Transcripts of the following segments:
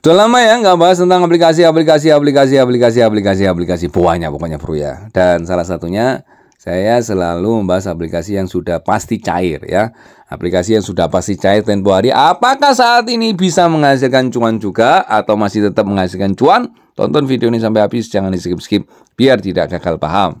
sudah lama ya nggak bahas tentang aplikasi, aplikasi, aplikasi, aplikasi, aplikasi, aplikasi. Buahnya pokoknya bro ya. Dan salah satunya saya selalu membahas aplikasi yang sudah pasti cair ya. Aplikasi yang sudah pasti cair tempo hari. Apakah saat ini bisa menghasilkan cuan juga atau masih tetap menghasilkan cuan? Tonton video ini sampai habis, jangan di skip-skip biar tidak gagal paham.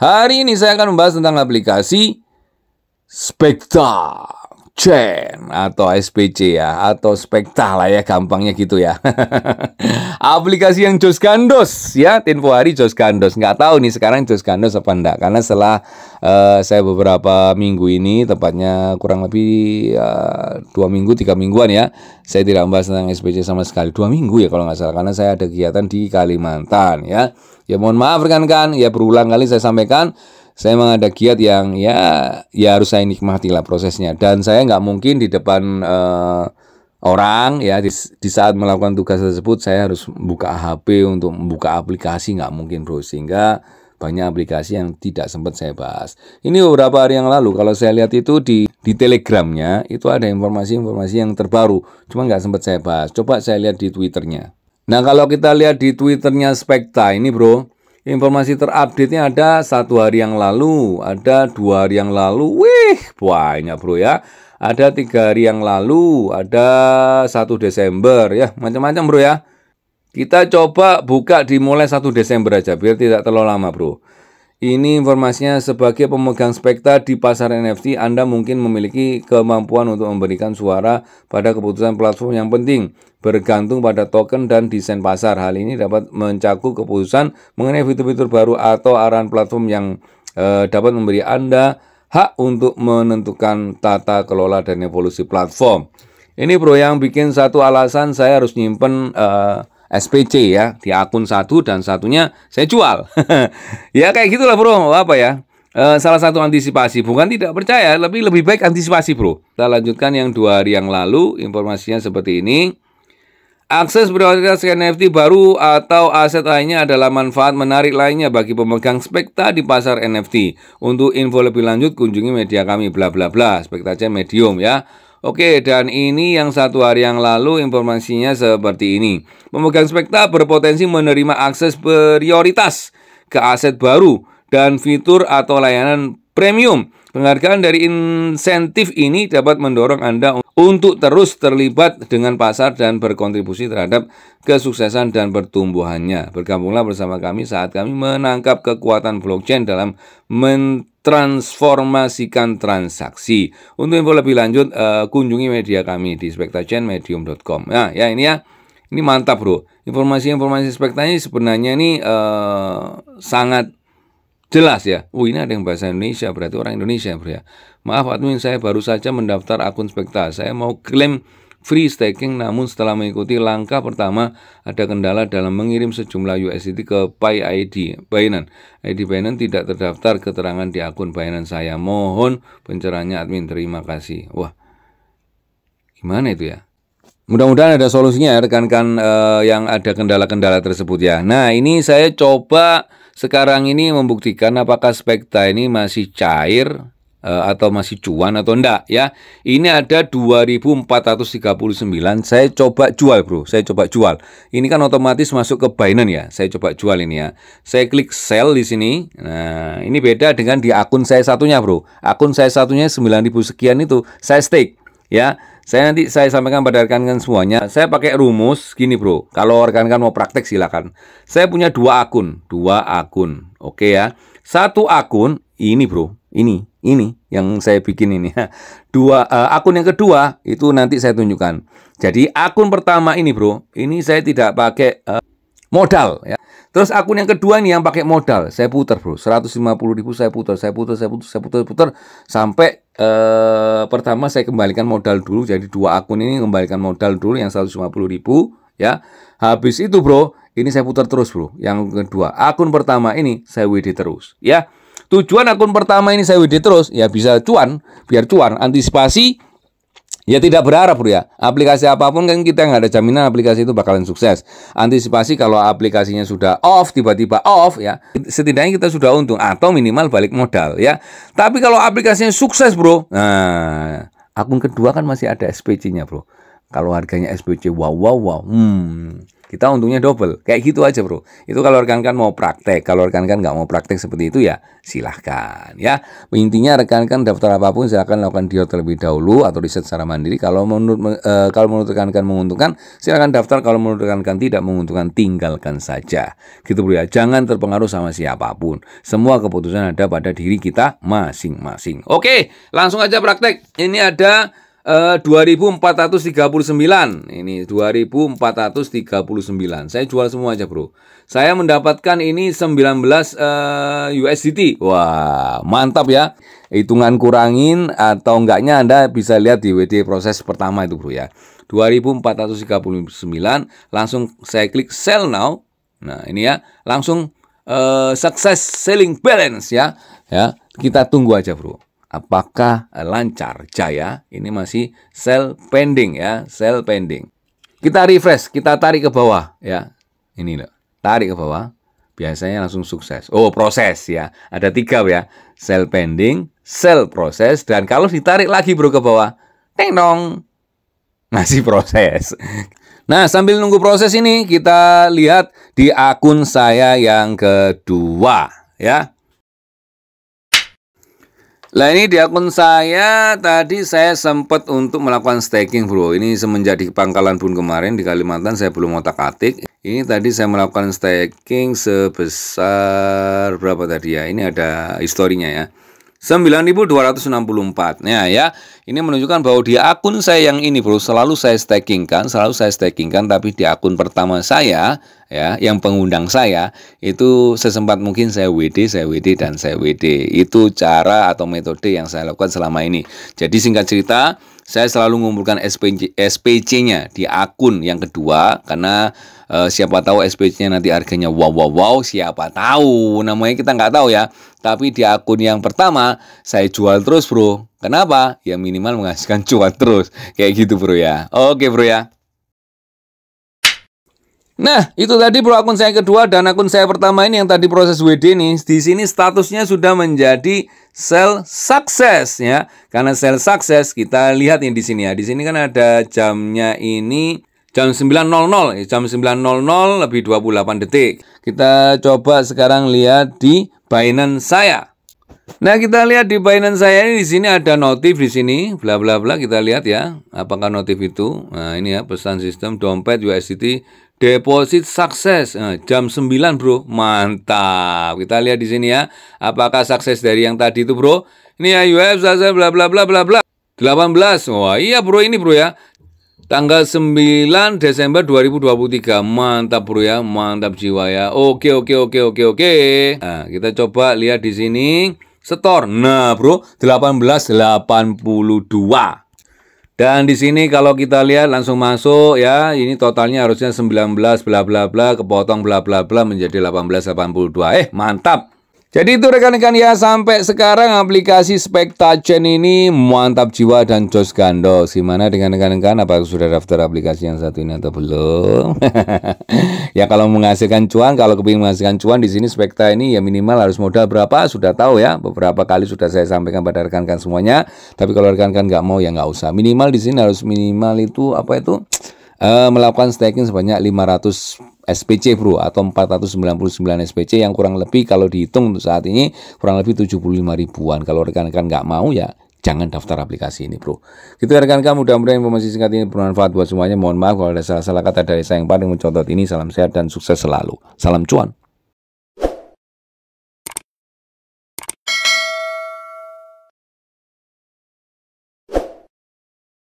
Hari ini saya akan membahas tentang aplikasi Specta Chain atau SPC ya atau Specta lah ya gampangnya gitu ya. aplikasi yang Jos Gandos ya, tempo hari Jos Gandos. Nggak tahu nih sekarang Jos Gandos apa enggak karena setelah uh, saya beberapa minggu ini tepatnya kurang lebih eh, dua minggu tiga mingguan ya, saya tidak membahas tentang SPC sama sekali. Dua minggu ya kalau nggak salah karena saya ada kegiatan di Kalimantan ya. Ya mohon maaf rekan-rekan, ya berulang kali saya sampaikan, saya memang ada giat yang ya ya harus saya nikmati lah prosesnya. Dan saya nggak mungkin di depan eh, orang ya di, di saat melakukan tugas tersebut saya harus buka HP untuk membuka aplikasi nggak mungkin bro sehingga banyak aplikasi yang tidak sempat saya bahas. Ini beberapa hari yang lalu kalau saya lihat itu di di Telegramnya itu ada informasi-informasi yang terbaru, cuma nggak sempat saya bahas. Coba saya lihat di Twitternya. Nah kalau kita lihat di Twitternya Spekta ini bro Informasi terupdate-nya ada satu hari yang lalu Ada dua hari yang lalu Wih banyak bro ya Ada tiga hari yang lalu Ada satu Desember ya Macam-macam bro ya Kita coba buka dimulai satu Desember aja Biar tidak terlalu lama bro ini informasinya sebagai pemegang spekta di pasar NFT, Anda mungkin memiliki kemampuan untuk memberikan suara pada keputusan platform yang penting, bergantung pada token dan desain pasar. Hal ini dapat mencakup keputusan mengenai fitur-fitur baru atau arahan platform yang e, dapat memberi Anda hak untuk menentukan tata kelola dan evolusi platform. Ini bro yang bikin satu alasan saya harus nyimpen e, SPC ya di akun satu dan satunya saya jual ya kayak gitulah bro apa ya e, salah satu antisipasi bukan tidak percaya lebih lebih baik antisipasi bro kita lanjutkan yang dua hari yang lalu informasinya seperti ini Akses prioritas NFT baru atau aset lainnya adalah manfaat menarik lainnya bagi pemegang spekta di pasar NFT. Untuk info lebih lanjut kunjungi media kami bla bla bla spektaja medium ya. Oke, dan ini yang satu hari yang lalu informasinya seperti ini. Pemegang spekta berpotensi menerima akses prioritas ke aset baru dan fitur atau layanan premium. Penghargaan dari insentif ini dapat mendorong Anda untuk terus terlibat dengan pasar dan berkontribusi terhadap kesuksesan dan pertumbuhannya. Bergabunglah bersama kami saat kami menangkap kekuatan blockchain dalam men transformasikan transaksi. Untuk info lebih lanjut uh, kunjungi media kami di spektachainmedium.com. Nah, ya ini ya. Ini mantap, Bro. Informasi-informasi spektanya sebenarnya ini uh, sangat jelas ya. Oh, ini ada yang bahasa Indonesia, berarti orang Indonesia, Bro ya. Maaf admin, saya baru saja mendaftar akun Spekta. Saya mau klaim free staking namun setelah mengikuti langkah pertama ada kendala dalam mengirim sejumlah USDT ke ID Binance. ID Binance tidak terdaftar keterangan di akun Binance saya. Mohon pencerahannya admin. Terima kasih. Wah. Gimana itu ya? Mudah-mudahan ada solusinya ya rekan-rekan eh, yang ada kendala-kendala tersebut ya. Nah, ini saya coba sekarang ini membuktikan apakah spekta ini masih cair Eh, atau masih cuan atau enggak ya. Ini ada 2439 saya coba jual bro, saya coba jual. Ini kan otomatis masuk ke Binance ya. Saya coba jual ini ya. Saya klik sell di sini. Nah, ini beda dengan di akun saya satunya bro. Akun saya satunya 9000 sekian itu saya stake ya. Saya nanti saya sampaikan pada rekan-rekan semuanya. Saya pakai rumus gini bro. Kalau rekan-rekan mau praktek silakan. Saya punya dua akun, dua akun. Oke ya. Satu akun ini bro ini, ini yang saya bikin ini. Dua uh, akun yang kedua itu nanti saya tunjukkan. Jadi akun pertama ini, Bro, ini saya tidak pakai uh, modal ya. Terus akun yang kedua ini yang pakai modal, saya putar, Bro. 150 ribu saya putar, saya putar, saya putar, saya putar, putar sampai uh, pertama saya kembalikan modal dulu. Jadi dua akun ini kembalikan modal dulu yang 150 ribu ya. Habis itu, Bro, ini saya putar terus, Bro. Yang kedua, akun pertama ini saya WD terus, ya. Tujuan akun pertama ini saya WD terus, ya bisa cuan, biar cuan. Antisipasi, ya tidak berharap bro ya. Aplikasi apapun kan kita nggak ada jaminan aplikasi itu bakalan sukses. Antisipasi kalau aplikasinya sudah off, tiba-tiba off ya, setidaknya kita sudah untung atau minimal balik modal ya. Tapi kalau aplikasinya sukses bro, nah akun kedua kan masih ada SPC-nya bro. Kalau harganya SPC wow wow wow. Hmm, kita untungnya double. Kayak gitu aja, Bro. Itu kalau rekan-rekan kan mau praktek. Kalau rekan-rekan kan nggak mau praktek seperti itu ya silahkan ya. Intinya rekan-rekan kan daftar apapun silahkan lakukan dia terlebih dahulu atau riset secara mandiri. Kalau menurut uh, kalau menurut rekan-rekan menguntungkan, silahkan daftar. Kalau menurut rekan-rekan tidak menguntungkan, tinggalkan saja. Gitu, Bro ya. Jangan terpengaruh sama siapapun. Semua keputusan ada pada diri kita masing-masing. Oke, langsung aja praktek. Ini ada eh, 2439 ini 2439 saya jual semua aja bro saya mendapatkan ini 19 eh, USDT wah mantap ya hitungan kurangin atau enggaknya Anda bisa lihat di WD proses pertama itu bro ya 2439 langsung saya klik sell now nah ini ya langsung uh, eh, success selling balance ya ya kita tunggu aja bro apakah eh, lancar jaya ini masih sell pending ya sell pending kita refresh kita tarik ke bawah ya ini loh tarik ke bawah biasanya langsung sukses oh proses ya ada tiga ya sell pending sell proses dan kalau ditarik lagi bro ke bawah teng dong masih proses Nah, sambil nunggu proses ini kita lihat di akun saya yang kedua ya. Nah ini di akun saya tadi saya sempat untuk melakukan staking bro. Ini semenjak di pangkalan pun kemarin di Kalimantan saya belum otak atik. Ini tadi saya melakukan staking sebesar berapa tadi ya? Ini ada historinya ya. 9264. ya nah, ya. Ini menunjukkan bahwa di akun saya yang ini, Bro, selalu saya staking kan, selalu saya staking kan, tapi di akun pertama saya ya, yang pengundang saya itu sesempat mungkin saya WD, saya WD dan saya WD. Itu cara atau metode yang saya lakukan selama ini. Jadi singkat cerita, saya selalu mengumpulkan SPJ, SPC-nya di akun yang kedua karena Eh, siapa tahu SPC-nya nanti harganya wow wow wow siapa tahu namanya kita nggak tahu ya tapi di akun yang pertama saya jual terus bro kenapa ya minimal menghasilkan cuan terus kayak gitu bro ya oke bro ya Nah, itu tadi bro akun saya kedua dan akun saya pertama ini yang tadi proses WD ini Di sini statusnya sudah menjadi sell success ya. Karena sell success kita lihat yang di sini ya. Di sini kan ada jamnya ini jam 9.00 eh, jam 9.00 lebih 28 detik kita coba sekarang lihat di Binance saya nah kita lihat di Binance saya ini di sini ada notif di sini bla bla bla kita lihat ya apakah notif itu nah ini ya pesan sistem dompet USDT deposit sukses nah, jam 9 bro mantap kita lihat di sini ya apakah sukses dari yang tadi itu bro ini ya UF sukses bla bla bla bla bla 18 wah iya bro ini bro ya Tanggal 9 Desember 2023. Mantap bro ya, mantap jiwa ya. Oke, oke, oke, oke, oke. Nah, kita coba lihat di sini. Setor. Nah, bro, 1882. Dan di sini kalau kita lihat langsung masuk ya, ini totalnya harusnya 19 bla bla bla kepotong bla bla bla menjadi 1882. Eh, mantap. Jadi itu rekan-rekan ya sampai sekarang aplikasi Spectagen ini mantap jiwa dan jos gandos. Gimana dengan rekan-rekan apakah sudah daftar aplikasi yang satu ini atau belum? ya kalau menghasilkan cuan, kalau kepingin menghasilkan cuan di sini Specta ini ya minimal harus modal berapa sudah tahu ya. Beberapa kali sudah saya sampaikan pada rekan-rekan semuanya. Tapi kalau rekan-rekan nggak mau ya nggak usah. Minimal di sini harus minimal itu apa itu? Uh, melakukan staking sebanyak 500 SPC bro atau 499 SPC yang kurang lebih kalau dihitung untuk saat ini kurang lebih 75 ribuan kalau rekan-rekan nggak mau ya jangan daftar aplikasi ini bro gitu rekan-rekan mudah-mudahan informasi singkat ini bermanfaat buat semuanya mohon maaf kalau ada salah-salah kata dari saya yang paling mencontot ini salam sehat dan sukses selalu salam cuan